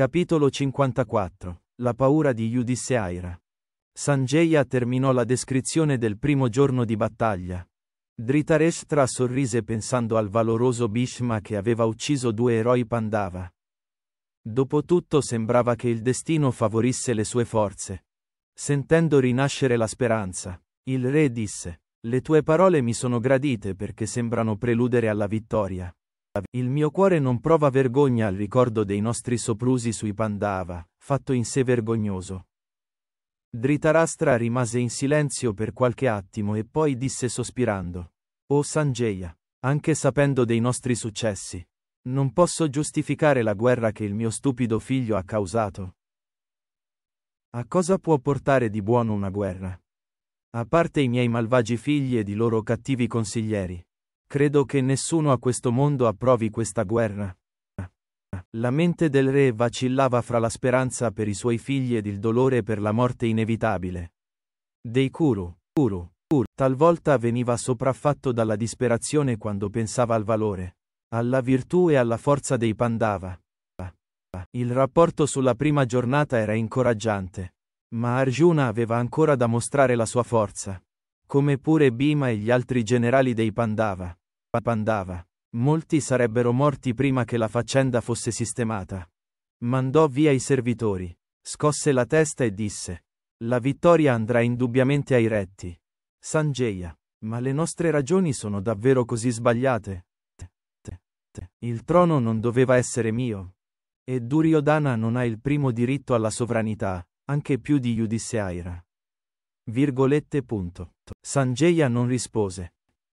Capitolo 54. La paura di Yudhisthira Sanjaya terminò la descrizione del primo giorno di battaglia. Dhritarashtra sorrise pensando al valoroso Bhishma che aveva ucciso due eroi Pandava. Dopotutto sembrava che il destino favorisse le sue forze. Sentendo rinascere la speranza, il re disse, Le tue parole mi sono gradite perché sembrano preludere alla vittoria. Il mio cuore non prova vergogna al ricordo dei nostri soprusi sui Pandava, fatto in sé vergognoso. Dritarastra rimase in silenzio per qualche attimo e poi disse sospirando: O Sanjaya, anche sapendo dei nostri successi, non posso giustificare la guerra che il mio stupido figlio ha causato. A cosa può portare di buono una guerra? A parte i miei malvagi figli ed i loro cattivi consiglieri. Credo che nessuno a questo mondo approvi questa guerra. La mente del re vacillava fra la speranza per i suoi figli ed il dolore per la morte inevitabile. Dei Kuru, Kuru, Kuru, talvolta veniva sopraffatto dalla disperazione quando pensava al valore, alla virtù e alla forza dei Pandava. Il rapporto sulla prima giornata era incoraggiante, ma Arjuna aveva ancora da mostrare la sua forza, come pure Bhima e gli altri generali dei Pandava. Pandava. Molti sarebbero morti prima che la faccenda fosse sistemata. Mandò via i servitori, scosse la testa e disse: La vittoria andrà indubbiamente ai retti. Sangeia, ma le nostre ragioni sono davvero così sbagliate? Il trono non doveva essere mio. E Duryodhana non ha il primo diritto alla sovranità, anche più di Yudhisthira. Virgolette punto. Sangeia non rispose.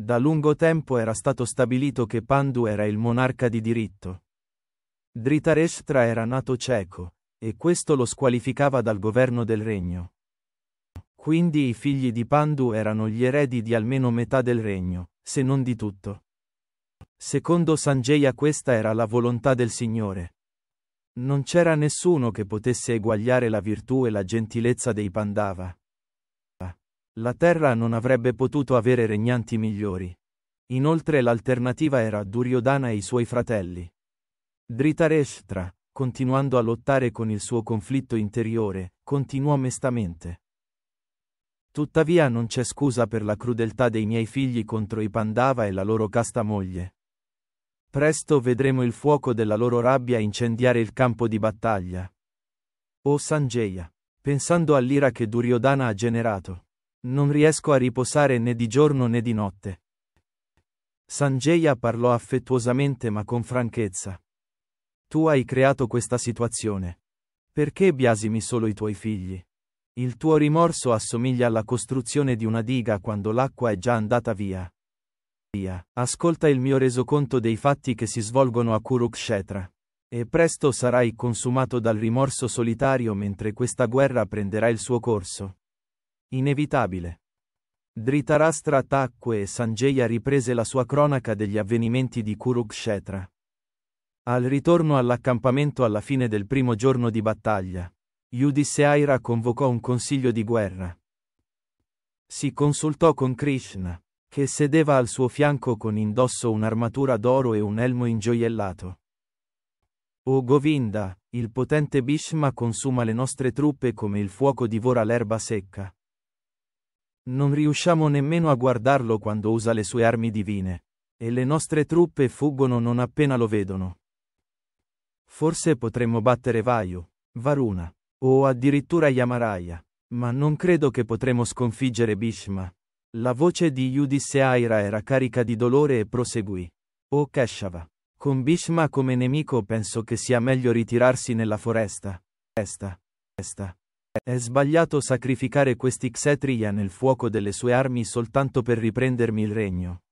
Da lungo tempo era stato stabilito che Pandu era il monarca di diritto. Dhritarashtra era nato cieco, e questo lo squalificava dal governo del regno. Quindi i figli di Pandu erano gli eredi di almeno metà del regno, se non di tutto. Secondo Sanjaya questa era la volontà del Signore. Non c'era nessuno che potesse eguagliare la virtù e la gentilezza dei Pandava. La terra non avrebbe potuto avere regnanti migliori. Inoltre l'alternativa era Duryodhana e i suoi fratelli. Dhritarashtra, continuando a lottare con il suo conflitto interiore, continuò mestamente. Tuttavia non c'è scusa per la crudeltà dei miei figli contro i Pandava e la loro casta moglie. Presto vedremo il fuoco della loro rabbia incendiare il campo di battaglia. O Sanjaya, pensando all'ira che Duryodhana ha generato. Non riesco a riposare né di giorno né di notte. Sanjaya parlò affettuosamente ma con franchezza. Tu hai creato questa situazione. Perché biasimi solo i tuoi figli? Il tuo rimorso assomiglia alla costruzione di una diga quando l'acqua è già andata via. Via, ascolta il mio resoconto dei fatti che si svolgono a Kurukshetra. E presto sarai consumato dal rimorso solitario mentre questa guerra prenderà il suo corso. Inevitabile. Dhritarashtra tacque e Sanjaya riprese la sua cronaca degli avvenimenti di Kurukshetra. Al ritorno all'accampamento alla fine del primo giorno di battaglia, Yudhisthira convocò un consiglio di guerra. Si consultò con Krishna, che sedeva al suo fianco con indosso un'armatura d'oro e un elmo ingioiellato. O Govinda, il potente Bhishma consuma le nostre truppe come il fuoco divora l'erba secca. Non riusciamo nemmeno a guardarlo quando usa le sue armi divine, e le nostre truppe fuggono non appena lo vedono. Forse potremmo battere Vayu, Varuna, o addirittura Yamaraya, ma non credo che potremo sconfiggere Bhishma. La voce di Yudhisseira era carica di dolore e proseguì. O oh Keshava, con Bhishma come nemico penso che sia meglio ritirarsi nella foresta. Esta. Esta. È sbagliato sacrificare questi Xetria nel fuoco delle sue armi soltanto per riprendermi il regno.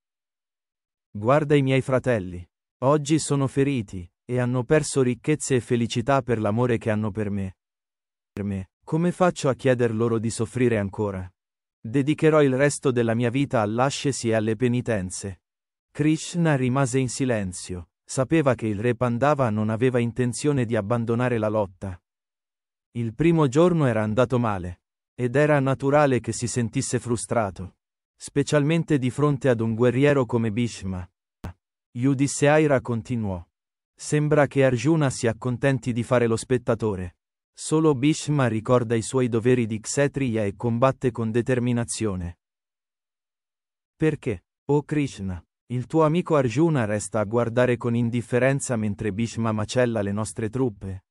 Guarda i miei fratelli. Oggi sono feriti, e hanno perso ricchezze e felicità per l'amore che hanno per me. Per me, come faccio a chieder loro di soffrire ancora? Dedicherò il resto della mia vita all'ascesi e alle penitenze. Krishna rimase in silenzio, sapeva che il re Pandava non aveva intenzione di abbandonare la lotta. Il primo giorno era andato male, ed era naturale che si sentisse frustrato, specialmente di fronte ad un guerriero come Bhishma. Yudhisthira continuò. Sembra che Arjuna si accontenti di fare lo spettatore. Solo Bhishma ricorda i suoi doveri di Kshetriya e combatte con determinazione. Perché, o oh Krishna, il tuo amico Arjuna resta a guardare con indifferenza mentre Bhishma macella le nostre truppe?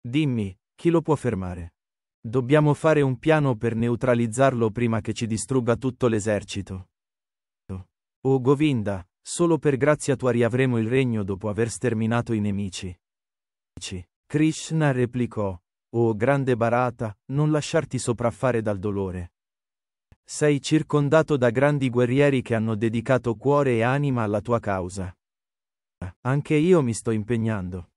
Dimmi, chi lo può fermare? Dobbiamo fare un piano per neutralizzarlo prima che ci distrugga tutto l'esercito. O Govinda, solo per grazia tua riavremo il regno dopo aver sterminato i nemici. Krishna replicò, O grande Barata, non lasciarti sopraffare dal dolore. Sei circondato da grandi guerrieri che hanno dedicato cuore e anima alla tua causa. Anche io mi sto impegnando.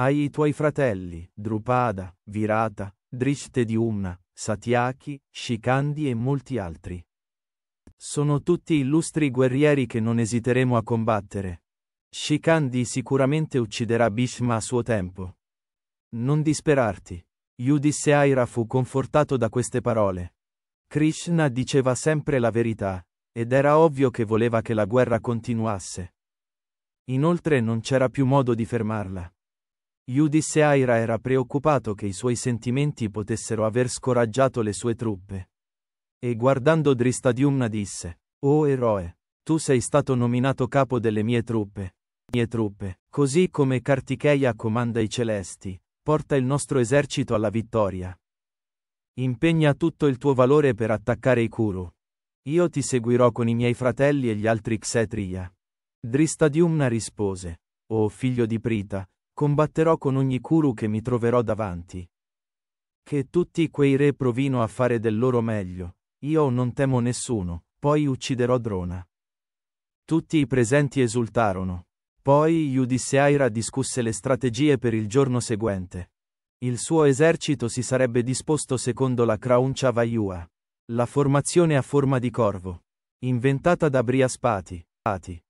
Hai i tuoi fratelli, Drupada, Virata, Drishtediumna, Satyaki, Shikandi e molti altri. Sono tutti illustri guerrieri che non esiteremo a combattere. Shikandi sicuramente ucciderà Bhishma a suo tempo. Non disperarti. Yudhisthira fu confortato da queste parole. Krishna diceva sempre la verità, ed era ovvio che voleva che la guerra continuasse. Inoltre non c'era più modo di fermarla. Iudiseaira era preoccupato che i suoi sentimenti potessero aver scoraggiato le sue truppe. E guardando Dristadiumna disse, O eroe, tu sei stato nominato capo delle mie truppe. Mie truppe, così come Carticheia comanda i celesti, porta il nostro esercito alla vittoria. Impegna tutto il tuo valore per attaccare i Kuru. Io ti seguirò con i miei fratelli e gli altri Xetria. Dristadiumna rispose, O figlio di Prita, combatterò con ogni Kuru che mi troverò davanti. Che tutti quei re provino a fare del loro meglio, io non temo nessuno, poi ucciderò Drona. Tutti i presenti esultarono. Poi Yudhisseira discusse le strategie per il giorno seguente. Il suo esercito si sarebbe disposto secondo la Krauncha Vayua, la formazione a forma di corvo, inventata da Briaspati,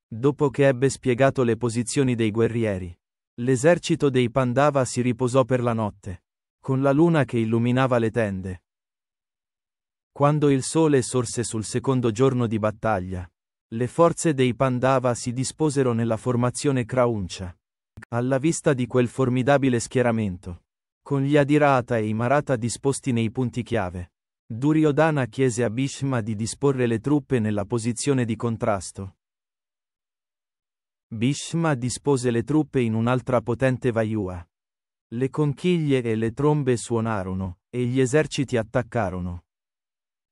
dopo che ebbe spiegato le posizioni dei guerrieri. L'esercito dei Pandava si riposò per la notte, con la luna che illuminava le tende. Quando il sole sorse sul secondo giorno di battaglia, le forze dei Pandava si disposero nella formazione Krauncia. Alla vista di quel formidabile schieramento, con gli Adirata e i Maratha disposti nei punti chiave, Duryodhana chiese a Bhishma di disporre le truppe nella posizione di contrasto. Bhishma dispose le truppe in un'altra potente vaiua. Le conchiglie e le trombe suonarono, e gli eserciti attaccarono.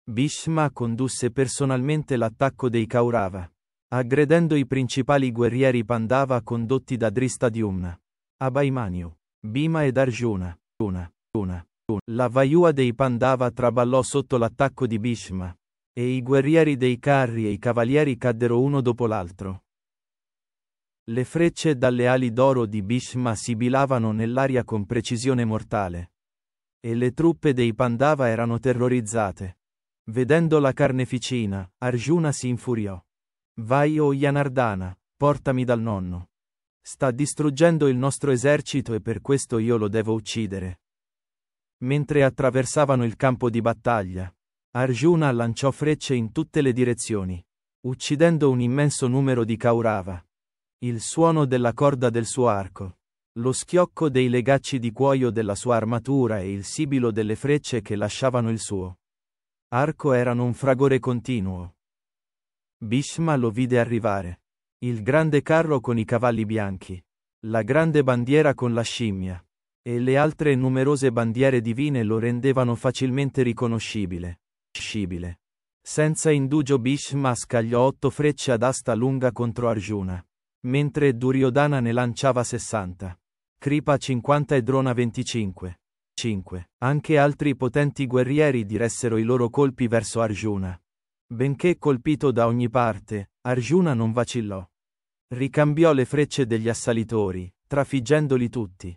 Bhishma condusse personalmente l'attacco dei Kaurava, aggredendo i principali guerrieri Pandava condotti da Dristadyumna, Abhaimanyu, Bhima ed Arjuna. Una, una, una. La vaiua dei Pandava traballò sotto l'attacco di Bhishma, e i guerrieri dei carri e i cavalieri caddero uno dopo l'altro. Le frecce dalle ali d'oro di Bhishma sibilavano nell'aria con precisione mortale. E le truppe dei Pandava erano terrorizzate. Vedendo la carneficina, Arjuna si infuriò. Vai o oh Yanardana, portami dal nonno. Sta distruggendo il nostro esercito e per questo io lo devo uccidere. Mentre attraversavano il campo di battaglia, Arjuna lanciò frecce in tutte le direzioni, uccidendo un immenso numero di Kaurava il suono della corda del suo arco, lo schiocco dei legacci di cuoio della sua armatura e il sibilo delle frecce che lasciavano il suo arco erano un fragore continuo. Bhishma lo vide arrivare. Il grande carro con i cavalli bianchi, la grande bandiera con la scimmia, e le altre numerose bandiere divine lo rendevano facilmente riconoscibile. Scibile. Senza indugio Bhishma scagliò otto frecce ad asta lunga contro Arjuna mentre Duryodhana ne lanciava 60. Kripa 50 e Drona 25. 5. Anche altri potenti guerrieri diressero i loro colpi verso Arjuna. Benché colpito da ogni parte, Arjuna non vacillò. Ricambiò le frecce degli assalitori, trafiggendoli tutti.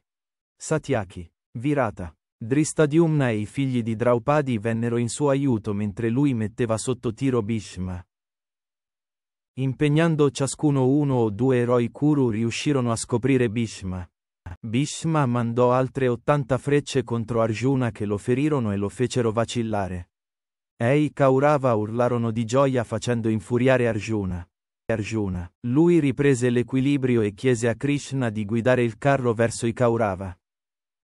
Satyaki, Virata, Dristadiumna e i figli di Draupadi vennero in suo aiuto mentre lui metteva sotto tiro Bhishma. Impegnando ciascuno uno o due eroi Kuru riuscirono a scoprire Bhishma. Bhishma mandò altre 80 frecce contro Arjuna che lo ferirono e lo fecero vacillare. E i Kaurava urlarono di gioia facendo infuriare Arjuna. Arjuna. Lui riprese l'equilibrio e chiese a Krishna di guidare il carro verso i Kaurava.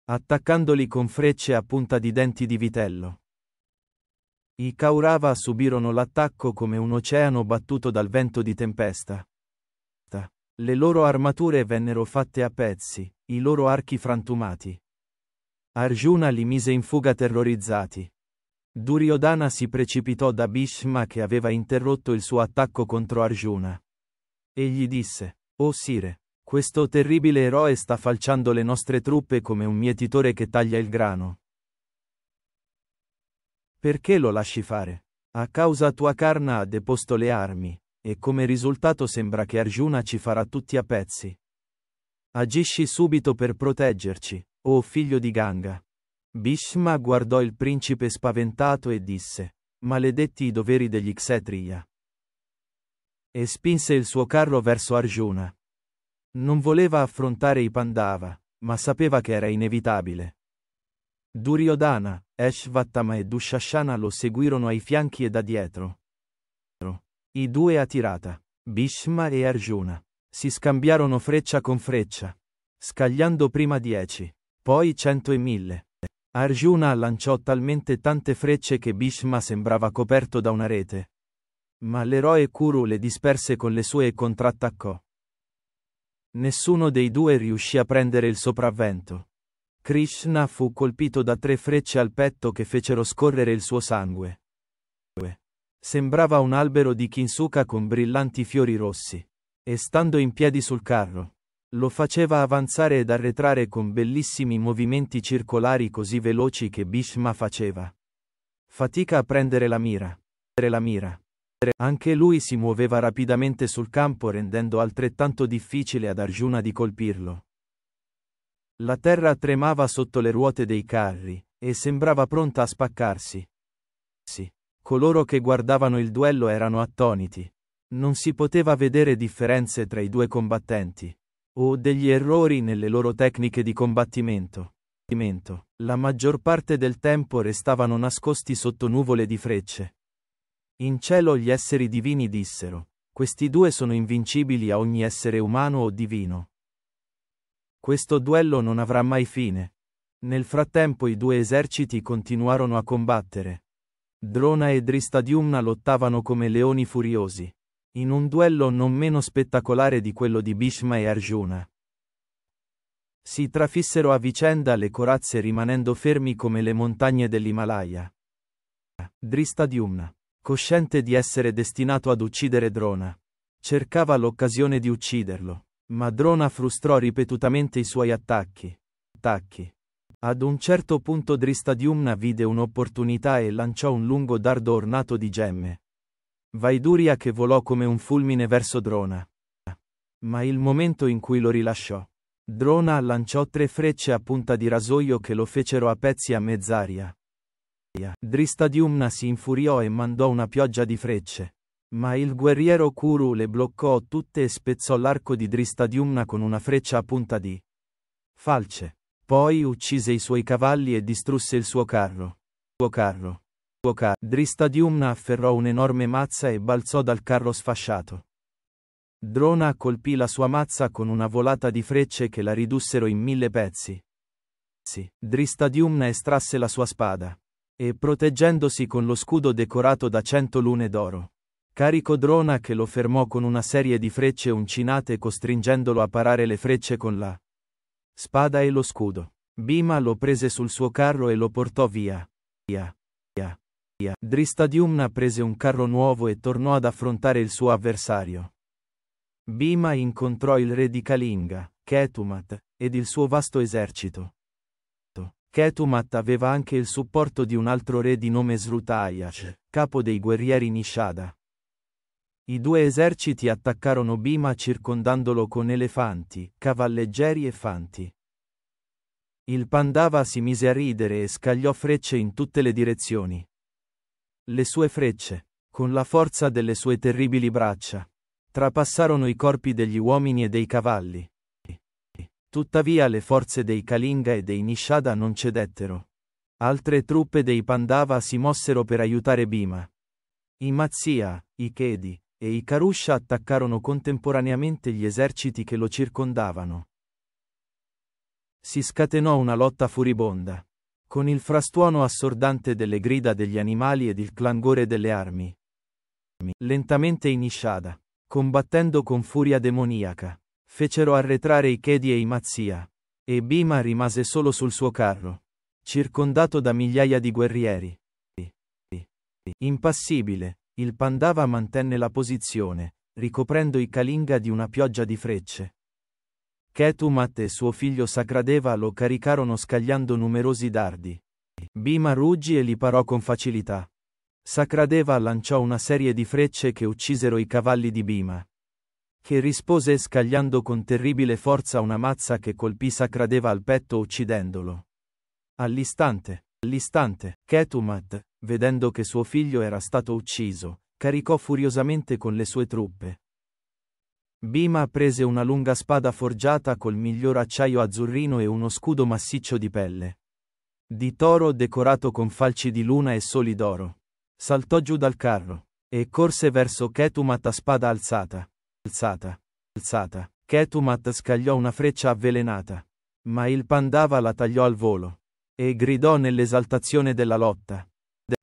Attaccandoli con frecce a punta di denti di vitello. I Kaurava subirono l'attacco come un oceano battuto dal vento di tempesta. Le loro armature vennero fatte a pezzi, i loro archi frantumati. Arjuna li mise in fuga terrorizzati. Duryodhana si precipitò da Bhishma che aveva interrotto il suo attacco contro Arjuna. Egli disse, O oh Sire, questo terribile eroe sta falciando le nostre truppe come un mietitore che taglia il grano. Perché lo lasci fare? A causa tua carna ha deposto le armi, e come risultato sembra che Arjuna ci farà tutti a pezzi. Agisci subito per proteggerci, o oh figlio di Ganga. Bhishma guardò il principe spaventato e disse, maledetti i doveri degli Xetriya. E spinse il suo carro verso Arjuna. Non voleva affrontare i Pandava, ma sapeva che era inevitabile. Duryodhana, Eshvatama e Dushashana lo seguirono ai fianchi e da dietro. I due a tirata, Bhishma e Arjuna, si scambiarono freccia con freccia, scagliando prima dieci, poi cento e mille. Arjuna lanciò talmente tante frecce che Bhishma sembrava coperto da una rete. Ma l'eroe Kuru le disperse con le sue e contrattaccò. Nessuno dei due riuscì a prendere il sopravvento. Krishna fu colpito da tre frecce al petto che fecero scorrere il suo sangue. Sembrava un albero di Kinsuka con brillanti fiori rossi. E stando in piedi sul carro, lo faceva avanzare ed arretrare con bellissimi movimenti circolari così veloci che Bhishma faceva. Fatica a prendere la mira. La mira. Anche lui si muoveva rapidamente sul campo rendendo altrettanto difficile ad Arjuna di colpirlo. La terra tremava sotto le ruote dei carri, e sembrava pronta a spaccarsi. Sì, coloro che guardavano il duello erano attoniti. Non si poteva vedere differenze tra i due combattenti, o degli errori nelle loro tecniche di combattimento. La maggior parte del tempo restavano nascosti sotto nuvole di frecce. In cielo gli esseri divini dissero, questi due sono invincibili a ogni essere umano o divino questo duello non avrà mai fine. Nel frattempo i due eserciti continuarono a combattere. Drona e Dristadiumna lottavano come leoni furiosi, in un duello non meno spettacolare di quello di Bhishma e Arjuna. Si trafissero a vicenda le corazze rimanendo fermi come le montagne dell'Himalaya. Dristadiumna, cosciente di essere destinato ad uccidere Drona, cercava l'occasione di ucciderlo ma Drona frustrò ripetutamente i suoi attacchi. Attacchi. Ad un certo punto Dristadiumna vide un'opportunità e lanciò un lungo dardo ornato di gemme. Vaiduria che volò come un fulmine verso Drona. Ma il momento in cui lo rilasciò, Drona lanciò tre frecce a punta di rasoio che lo fecero a pezzi a mezz'aria. Dristadiumna si infuriò e mandò una pioggia di frecce. Ma il guerriero Kuru le bloccò tutte e spezzò l'arco di Dristadiumna con una freccia a punta di falce. Poi uccise i suoi cavalli e distrusse il suo carro. Suo carro. Suo carro. Dristadiumna afferrò un'enorme mazza e balzò dal carro sfasciato. Drona colpì la sua mazza con una volata di frecce che la ridussero in mille pezzi. Sì. Dristadiumna estrasse la sua spada. E proteggendosi con lo scudo decorato da cento lune d'oro Carico Drona che lo fermò con una serie di frecce uncinate costringendolo a parare le frecce con la spada e lo scudo. Bima lo prese sul suo carro e lo portò via. Via. Via. Via. Dristadiumna prese un carro nuovo e tornò ad affrontare il suo avversario. Bima incontrò il re di Kalinga, Ketumat, ed il suo vasto esercito. Ketumat aveva anche il supporto di un altro re di nome Srutayash, capo dei guerrieri Nishada. I due eserciti attaccarono Bima circondandolo con elefanti, cavalleggeri e fanti. Il Pandava si mise a ridere e scagliò frecce in tutte le direzioni. Le sue frecce, con la forza delle sue terribili braccia, trapassarono i corpi degli uomini e dei cavalli. Tuttavia le forze dei Kalinga e dei Nishada non cedettero. Altre truppe dei Pandava si mossero per aiutare Bima. I Mazia, i Kedi, e i Karusha attaccarono contemporaneamente gli eserciti che lo circondavano. Si scatenò una lotta furibonda, con il frastuono assordante delle grida degli animali ed il clangore delle armi. Lentamente i Nishada, combattendo con furia demoniaca, fecero arretrare i Kedi e i Mazia, e Bima rimase solo sul suo carro, circondato da migliaia di guerrieri. Impassibile, il Pandava mantenne la posizione, ricoprendo i Kalinga di una pioggia di frecce. Ketumat e suo figlio Sacradeva lo caricarono scagliando numerosi dardi. Bhima ruggì e li parò con facilità. Sacradeva lanciò una serie di frecce che uccisero i cavalli di Bhima, che rispose scagliando con terribile forza una mazza che colpì Sacradeva al petto uccidendolo. All'istante, all'istante, Ketumat, vedendo che suo figlio era stato ucciso, caricò furiosamente con le sue truppe. Bima prese una lunga spada forgiata col miglior acciaio azzurrino e uno scudo massiccio di pelle. Di toro decorato con falci di luna e soli d'oro. Saltò giù dal carro e corse verso Ketumat a spada alzata. Alzata. Alzata. Ketumat scagliò una freccia avvelenata. Ma il Pandava la tagliò al volo. E gridò nell'esaltazione della lotta.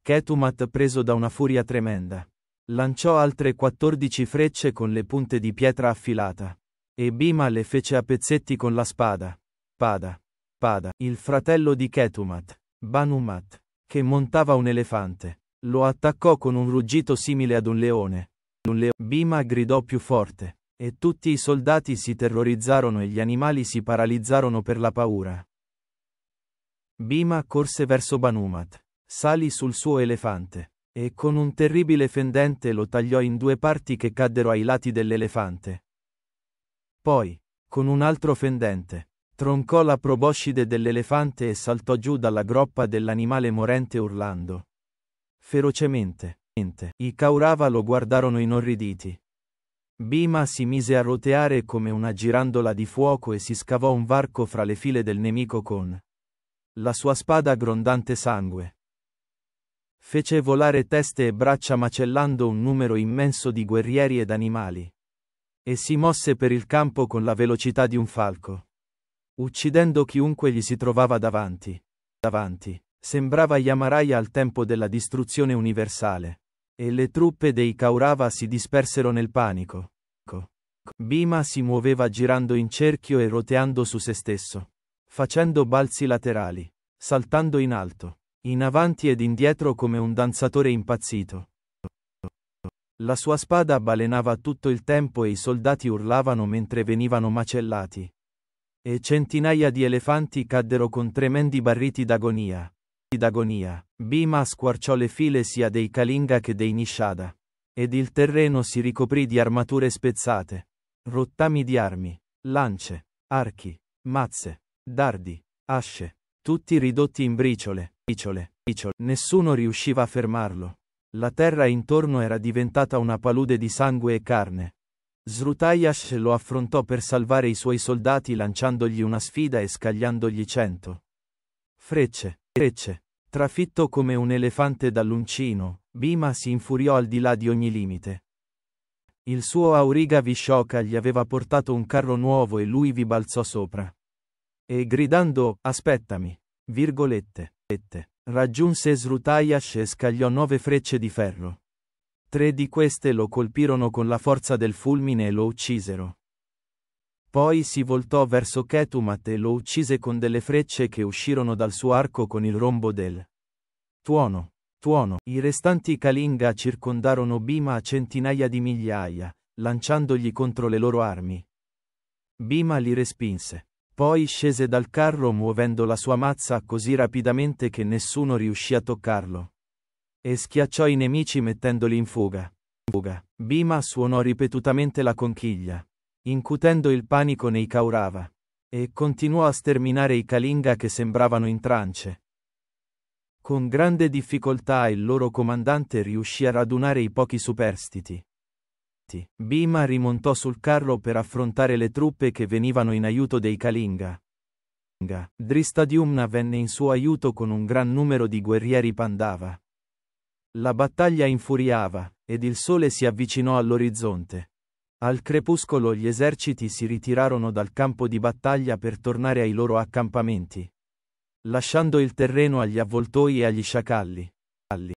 Ketumat preso da una furia tremenda. Lanciò altre 14 frecce con le punte di pietra affilata. E Bima le fece a pezzetti con la spada. Pada. Pada, il fratello di Ketumat, Banumat, che montava un elefante, lo attaccò con un ruggito simile ad un leone. Un leone. Bima gridò più forte. E tutti i soldati si terrorizzarono e gli animali si paralizzarono per la paura. Bima corse verso Banumat salì sul suo elefante e con un terribile fendente lo tagliò in due parti che caddero ai lati dell'elefante. Poi, con un altro fendente, troncò la proboscide dell'elefante e saltò giù dalla groppa dell'animale morente urlando. Ferocemente, i Kaurava lo guardarono inorriditi. Bima si mise a roteare come una girandola di fuoco e si scavò un varco fra le file del nemico con la sua spada grondante sangue fece volare teste e braccia macellando un numero immenso di guerrieri ed animali. E si mosse per il campo con la velocità di un falco. Uccidendo chiunque gli si trovava davanti. Davanti. Sembrava Yamaraya al tempo della distruzione universale. E le truppe dei Kaurava si dispersero nel panico. Bima si muoveva girando in cerchio e roteando su se stesso, facendo balzi laterali, saltando in alto in avanti ed indietro come un danzatore impazzito. La sua spada balenava tutto il tempo e i soldati urlavano mentre venivano macellati. E centinaia di elefanti caddero con tremendi barriti d'agonia. D'agonia. Bima squarciò le file sia dei Kalinga che dei Nishada. Ed il terreno si ricoprì di armature spezzate, rottami di armi, lance, archi, mazze, dardi, asce, tutti ridotti in briciole, briciole, briciole. Nessuno riusciva a fermarlo. La terra intorno era diventata una palude di sangue e carne. Srutayash lo affrontò per salvare i suoi soldati lanciandogli una sfida e scagliandogli cento. Frecce, frecce. Trafitto come un elefante dall'uncino, Bima si infuriò al di là di ogni limite. Il suo auriga Vishoka gli aveva portato un carro nuovo e lui vi balzò sopra. E gridando, aspettami, virgolette, ette, raggiunse Srutayash e scagliò nove frecce di ferro. Tre di queste lo colpirono con la forza del fulmine e lo uccisero. Poi si voltò verso Ketumat e lo uccise con delle frecce che uscirono dal suo arco con il rombo del tuono. Tuono. I restanti Kalinga circondarono Bima a centinaia di migliaia, lanciandogli contro le loro armi. Bima li respinse. Poi scese dal carro muovendo la sua mazza così rapidamente che nessuno riuscì a toccarlo. E schiacciò i nemici mettendoli in fuga. fuga. Bima suonò ripetutamente la conchiglia, incutendo il panico nei Kaurava, e continuò a sterminare i Kalinga che sembravano in trance. Con grande difficoltà il loro comandante riuscì a radunare i pochi superstiti Matti. Bima rimontò sul carro per affrontare le truppe che venivano in aiuto dei Kalinga. Dristadiumna venne in suo aiuto con un gran numero di guerrieri Pandava. La battaglia infuriava, ed il sole si avvicinò all'orizzonte. Al crepuscolo gli eserciti si ritirarono dal campo di battaglia per tornare ai loro accampamenti, lasciando il terreno agli avvoltoi e agli sciacalli.